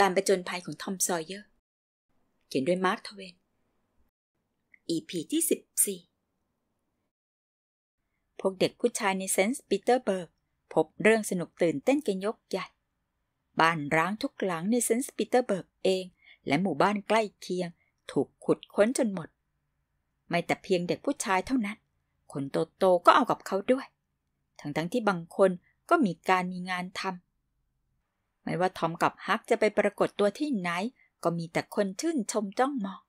การประจนภัยของทอมซอยเยอร์ เขียนด้วยมาร์คทเวน EP ที่ 14พวกเด็กผู้ชายในเซนต์ปีเตอร์เบิร์กพบเรื่องสนุกตื่นเต้นกันยกใหญ่ บ้านร้างทุกหลังในเซนต์ปีเตอร์เบิร์กเอง และหมู่บ้านใกล้เคียง ถูกขุดค้นจนหมด ไม่แต่เพียงเด็กผู้ชายเท่านั้น คนโตๆก็เอากับเขาด้วย ทั้งๆที่บางคนก็มีการมีงานทำไม่ว่าทอมกับฮักจะไปปรากฏตัวที่ไหน ก็มีแต่คนชื่น ชมจ้องมอง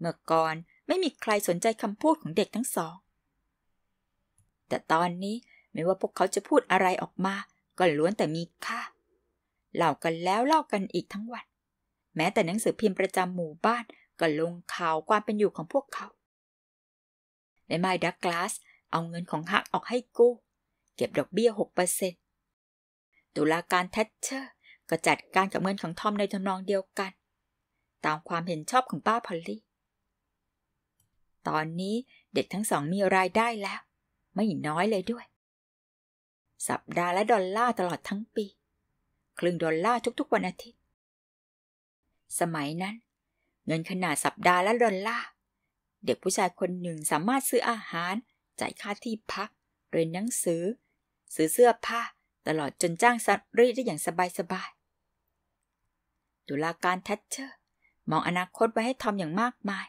เมื่อก่อนไม่มีใครสนใจคำพูดของเด็กทั้งสอง แต่ตอนนี้ไม่ว่าพวกเขาจะพูดอะไรออกมา ก็ล้วนแต่มีค่าเล่ากันแล้วเล่ากันอีกทั้งวันแม้แต่หนังสือพิมพ์ประจำหมู่บ้านก็ลงข่าวความเป็นอยู่ของพวกเขาในไมดักกลาสเอาเงินของฮักออกให้กู้ เก็บดอกเบี้ยหกเปอร์เซ็นต์ตุลาการแทชเชอร์ก็จัดการกับเงินของทอมในทำนองเดียวกัน ตามความเห็นชอบของป้าพอลลี่ ตอนนี้เด็กทั้งสองมีรายได้แล้ว ไม่น้อยเลยด้วย สัปดาห์และดอลลาร์ตลอดทั้งปี ครึ่งดอลลาร์ทุกๆ วันอาทิตย์ สมัยนั้น เงินขนาดสัปดาห์และดอลลาร์เด็กผู้ชายคนหนึ่งสามารถซื้ออาหารจ่ายค่าที่พักเรียนหนังสือ ซื้อเสื้อผ้าตลอดจนจ้างซัตรีได้อย่างสบายๆตุลาการแทชเชอร์มองอนาคตไว้ให้ทอมอย่างมากมาย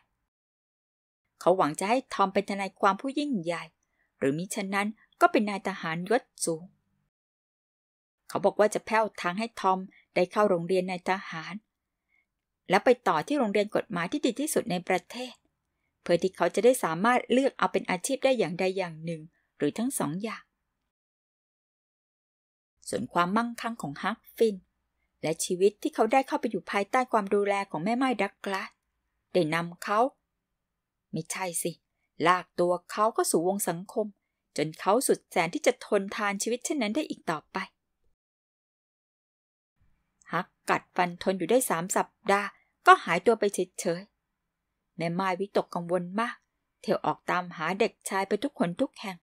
เขาหวังจะให้ทอมเป็นทนายความผู้ยิ่งใหญ่ หรือมิฉะนั้นก็เป็นนายทหารยศสูง เขาบอกว่าจะแผ้วทางให้ทอมได้เข้าโรงเรียนนายทหาร แล้วไปต่อที่โรงเรียนกฎหมายที่ดีที่สุดในประเทศ เพื่อที่เขาจะได้สามารถเลือกเอาเป็นอาชีพได้อย่างใดอย่างหนึ่ง หรือทั้งสองอย่างส่วนความมั่งคั่งของฮักฟิน และชีวิตที่เขาได้เข้าไปอยู่ภายใต้ความดูแลของแม่ไม้ดักกลาสได้นำเขา ไม่ใช่สิ ลากตัวเขาก็สู่วงสังคม จนเขาสุดแสนที่จะทนทานชีวิตเช่นนั้นได้อีกต่อไปฮักกัดฟันทนอยู่ได้สามสัปดาห์ก็หายตัวไปเฉย ๆ แม่ไม้วิตกกังวลมากเที่ยวออกตามหาเด็กชายไปทุกคนทุกแห่ง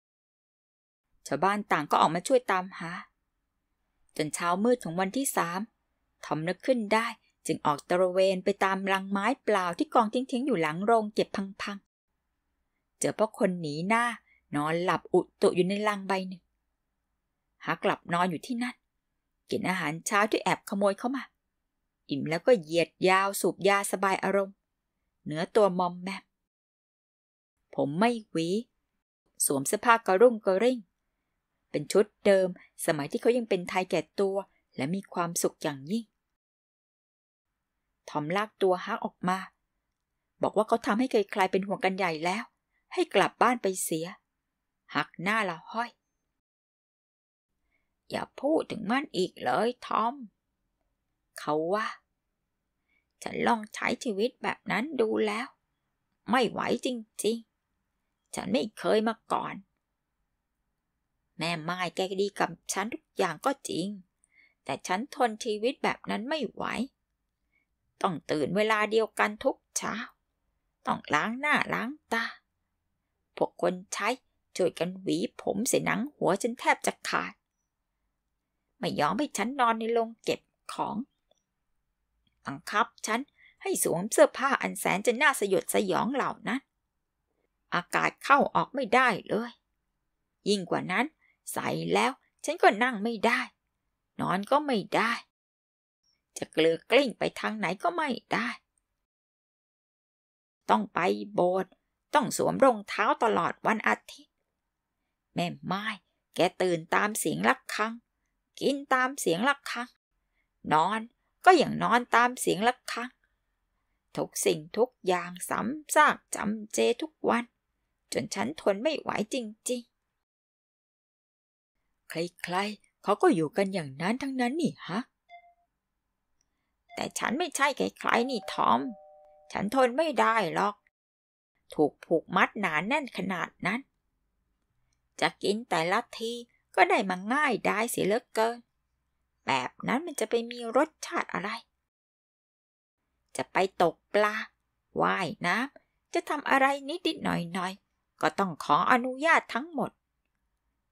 ชาวบ้านต่างก็ออกมาช่วยตามหาจนเช้ามืดของวันที่สามทอมนึกขึ้นได้จึงออกตระเวนไปตามรังไม้เปล่าที่กองทิ้งๆอยู่หลังโรงเก็บพังๆ เจอพ่อคนหนีหน้านอนหลับอุตุอยู่ในรังใบหนึ่ง หากลับนอนอยู่ที่นั่นกินอาหารเช้าที่แอบขโมยเข้ามา อิ่มแล้วก็เหยียดยาวสูบยาสบายอารมณ์เนื้อตัวมอมแมมผมไม่หวี สวมเสื้อผ้ากระรุ่งกระริ่งเป็นชุดเดิม สมัยที่เขายังเป็นไทยแก่ตัวและมีความสุขอย่างยิ่ง ทอมลากตัวฮักออกมา บอกว่าเขาทำให้ใครคลายเป็นห่วงกันใหญ่แล้ว ให้กลับบ้านไปเสีย หักหน้าละห้อย อย่าพูดถึงมันอีกเลยทอม เขาว่า ฉันลองใช้ชีวิตแบบนั้นดูแล้ว ไม่ไหวจริง ๆ ฉันไม่เคยมาก่อนแม่ไม้แกดีกับฉันทุกอย่างก็จริง แต่ฉันทนชีวิตแบบนั้นไม่ไหว ต้องตื่นเวลาเดียวกันทุกเช้า ต้องล้างหน้าล้างตา พวกคนใช้ช่วยกันหวีผมเสียหนังหัวฉันแทบจะขาด ไม่ยอมให้ฉันนอนในโรงเก็บของบังคับฉันให้สวมเสื้อผ้าอันแสนจะน่าสยดสยองเหล่านั้น อากาศเข้าออกไม่ได้เลย ยิ่งกว่านั้นใส่แล้วฉันก็นั่งไม่ได้ นอนก็ไม่ได้ จะเกลือกลิ้งไปทางไหนก็ไม่ได้ ต้องไปโบสถ์ต้องสวมรองเท้าตลอดวันอาทิตย์แม่ไม้แกตื่นตามเสียงักครังกินตามเสียงักครังนอนก็อย่างนอนตามเสียงักครังทุกสิ่งทุกอย่างซ้ำซากจำเจทุกวัน จนฉันทนไม่ไหวจริงๆใคร ๆเขาก็อยู่กันอย่างนั้นทั้งนั้นนี่ ฮะ แต่ฉันไม่ใช่ใคร ๆ นี่ทอม ฉันทนไม่ได้หรอก ถูกผูกมัดหนานแน่นขนาดนั้น จะกินแต่ละทีก็ได้มา ง่ายได้เสียเลิกเกิน แบบนั้นมันจะไปมีรสชาติอะไร จะไปตกปลา ว่ายน้ำ จะทำอะไรนิดๆหน่อย ๆ ก็ต้อง ขอ อนุญาตทั้งหมด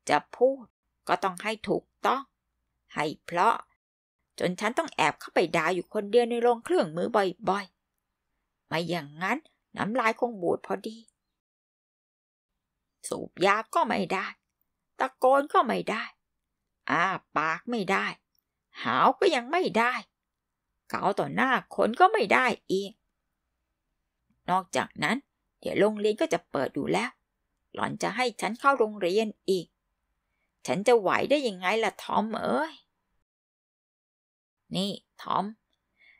จะพูดก็ต้องให้ถูกต้อง ให้เพราะ จนฉันต้องแอบเข้าไปด่าอยู่คนเดียวในโรงเครื่องมือบ่อยๆ ไม่อย่างนั้นน้ำลายคงบูดพอดี สูบยาก็ไม่ได้ ตะโกนก็ไม่ได้อ้าปากไม่ได้ หาวก็ยังไม่ได้ เกาต่อหน้าคนก็ไม่ได้อีก นอกจากนั้น เดี๋ยวโรงเรียนก็จะเปิดอยู่แล้ว หล่อนจะให้ฉันเข้าโรงเรียนอีกฉันจะไหวได้ยังไงล่ะทอมเอ้ยนี่ ทอม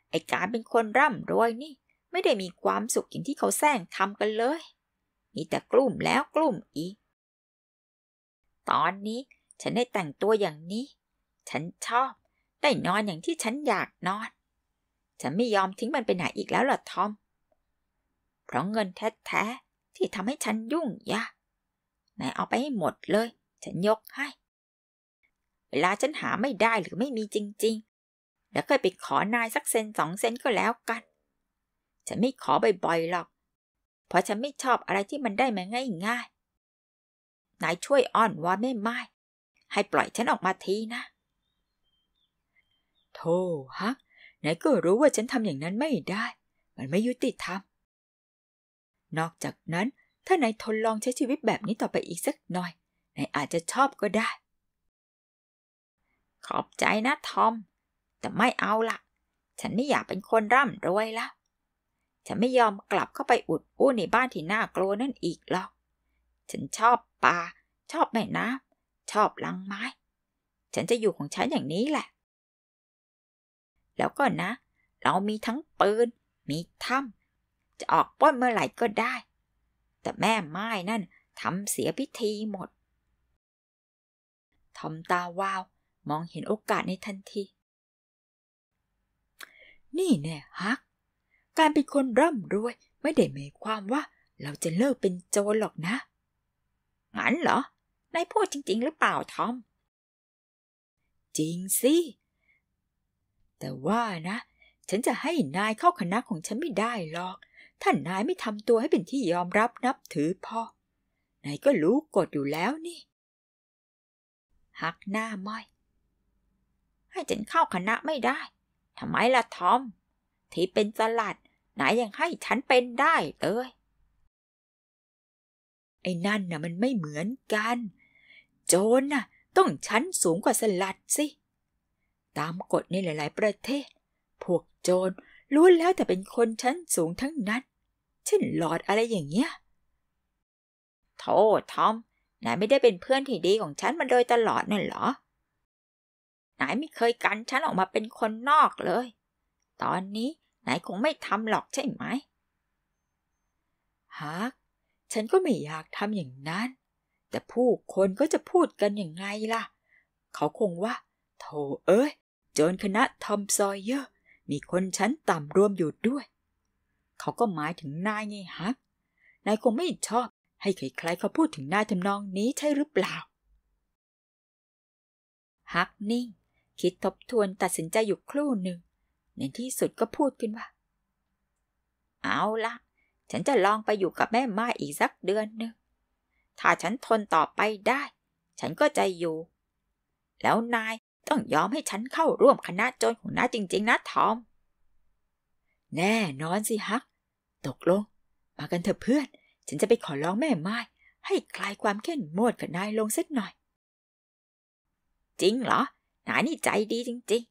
ไอการเป็นคนร่ำรวยนี่ ไม่ได้มีความสุขอย่างที่เขาแซงทำกันเลยมีแต่กลุ่มแล้วกลุ่มอีกตอนนี้ฉันได้แต่งตัวอย่างนี้ ฉันชอบได้นอนอย่างที่ฉันอยากนอน ฉันไม่ยอมทิ้งมันไปไหนอีกแล้วล่ะทอม เพราะเงินแท้ๆที่ทำให้ฉันยุ่งยากนายเอาไปให้หมดเลยฉันยกให้ เวลาฉันหาไม่ได้หรือไม่มีจริงๆ แล้วค่อยไปขอนายสักเซนสองเซนก็แล้วกัน ฉันไม่ขอบ่อยๆหรอก เพราะฉันไม่ชอบอะไรที่มันได้มาง่ายๆนายช่วยอ้อนวอนแม่ไม้ให้ปล่อยฉันออกมาทีนะโธ่ฮะนายก็รู้ว่าฉันทำอย่างนั้นไม่ได้ มันไม่ยุติธรรมนอกจากนั้นถ้านายทนลองใช้ชีวิตแบบนี้ต่อไปอีกสักหน่อยอาจจะชอบก็ได้ ขอบใจนะทอม แต่ไม่เอาละฉันไม่อยากเป็นคนร่ำรวยละฉันไม่ยอมกลับเข้าไปอุดอู้ในบ้านที่น่ากลัวนั่นอีกหรอก ฉันชอบป่า ชอบแม่น้ำ ชอบลังไม้ ฉันจะอยู่ของฉันอย่างนี้แหละ แล้วก็นะ เรามีทั้งปืน มีถ้ำจะออกป้นเมื่อไหร่ก็ได้ แต่แม่ไม้นั่นทำเสียพิธีหมดทอมตาวาว มองเห็นโอกาสในทันที นี่แน่ฮัก การเป็นคนร่ำรวยไม่ได้หมายความว่าเราจะเลิกเป็นโจรหรอกนะ งั้นเหรอนายพูดจริง ๆ หรือเปล่าทอม จริงสิ แต่ว่านะ ฉันจะให้นายเข้าคณะของฉันไม่ได้หรอกท่านายไม่ทำตัวให้เป็นที่ยอมรับนับถือพอนายก็รู้กฎอยู่แล้วนี่หักหน้าม้อย ให้ฉันเข้าคณะไม่ได้ทำไมล่ะทอม ที่เป็นสลัด ไหนยังให้ฉันเป็นได้เลยไอ้นั่นน่ะมันไม่เหมือนกัน โจรน่ะ ต้องชั้นสูงกว่าสลัดสิ ตามกฎในหลาย ๆ ประเทศ พวกโจรล้วนแล้วแต่เป็นคนชั้นสูงทั้งนั้นเช่นหลอดอะไรอย่างเงี้ยโทษทอมนายไม่ได้เป็นเพื่อนที่ดีของฉันมาโดยตลอดนั่นหรอ นายไม่เคยกันฉันออกมาเป็นคนนอกเลย ตอนนี้นายคงไม่ทำหรอกใช่ไหมฮากฉันก็ไม่อยากทำอย่างนั้น แต่ผู้คนก็จะพูดกันอย่างไงล่ะ เขาคงว่าโถเอ้ยโจนคณะทอมซอยเยอร์มีคนชั้นต่ำรวมอยู่ด้วย เขาก็หมายถึงนายไงฮะนายคงไม่ชอบให้ใครๆ เขาพูดถึงนายทำนองนี้ใช่หรือเปล่า ฮักนิ่ง คิดทบทวนตัดสินใจอยู่ครู่หนึ่ง ในที่สุดก็พูดขึ้นว่า เอาละฉันจะลองไปอยู่กับแม่ม่าอีกสักเดือนหนึ่ง ถ้าฉันทนต่อไปได้ ฉันก็จะอยู่ แล้วนายต้องยอมให้ฉันเข้าร่วมคณะโจรของน้าจริง ๆ นะทอม แน่นอนสิฮัก ตกลง มากันเถอะเพื่อนฉันจะไปขอร้องแม่ไม้ ให้คลายความเข้นโมดกับนายลงสักหน่อย จริงเหรอนายนี่ใจดีจริง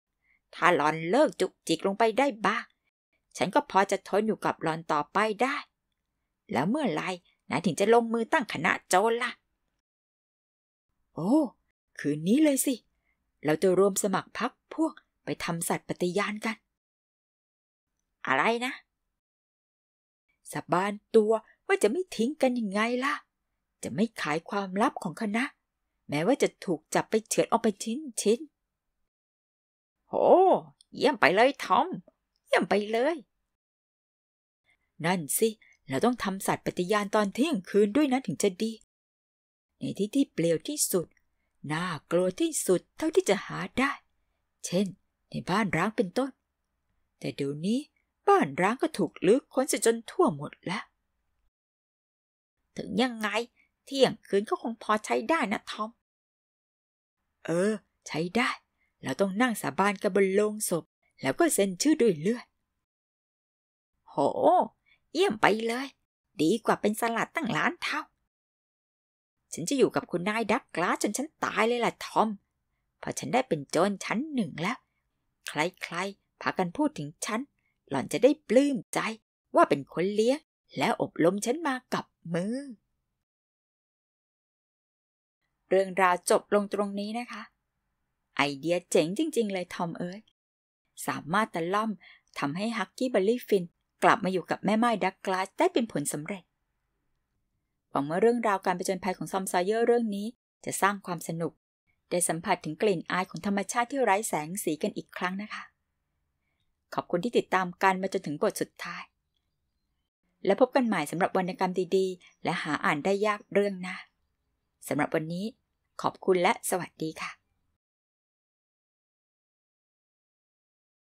ๆ ถ้าหลอนเลิกจุกจิกลงไปได้บ้าง ฉันก็พอจะทนอยู่กับหลอนต่อไปได้ แล้วเมื่อไรนายถึงจะลงมือตั้งคณะโจรล่ะ โอ้ คืนนี้เลยสิ เราจะรวมสมัครพักพวกไปทำสัตว์ปฏิญาณกัน อะไรนะ สบานตัวว่าจะไม่ทิ้งกันยังไงล่ะ จะไม่ขายความลับของคณะแม้ว่าจะถูกจับไปเฉือนออกไปชิ้นชิ้น โหเยี่ยมไปเลยทอม เยี่ยมไปเลย นั่นสิ เราต้องทำสัตว์ปฏิญาณตอนเที่ยงคืนด้วยนะถึงจะดี ในที่ที่เปลี่ยวที่สุด น่ากลัวที่สุดเท่าที่จะหาได้ เช่น ในบ้านร้างเป็นต้น แต่เดี๋ยวนี้บ้านร้างก็ถูกลึกค้นจนทั่วหมดแล้วถึงยังไงเที่ยงคืนก็คงพอใช้ได้นะทอม เออ ใช้ได้ เราต้องนั่งสาบานกับบนโลงศพ แล้วก็เซ็นชื่อด้วยเลือดโห เยี่ยมไปเลย ดีกว่าเป็นสลัดตั้งล้านเท่า ฉันจะอยู่กับคุณนายดักกลาจนฉันตายเลยล่ะทอมพอฉันได้เป็นโจรชั้นหนึ่งแล้ว ใครๆ พากันพูดถึงฉัน หล่อนจะได้ปลื้มใจว่าเป็นคนเลี้ยงและอบล้มฉันมากับมือ เรื่องราวจบลงตรงนี้นะคะ ไอเดียเจ๋งจริง ๆ เลยทอมเอ๋ยสามารถตะล่อมทำให้ฮักกี้บัลลี่ฟินกลับมาอยู่กับแม่ไม้ดักกลาสได้เป็นผลสำเร็จหวังว่าเรื่องราวการไปจนภัยของซอมซายเยอร์เรื่องนี้จะสร้างความสนุก ได้สัมผัสถึงกลิ่นอายของธรรมชาติที่ไร้แสงสีกันอีกครั้งนะคะ ขอบคุณที่ติดตามกันมาจนถึงบทสุดท้ายและพบกันใหม่สำหรับวรรณกรรมดี ๆ และหาอ่านได้ยากเรื่องนะสำหรับวันนี้ขอบคุณและสวัสดีค่ะ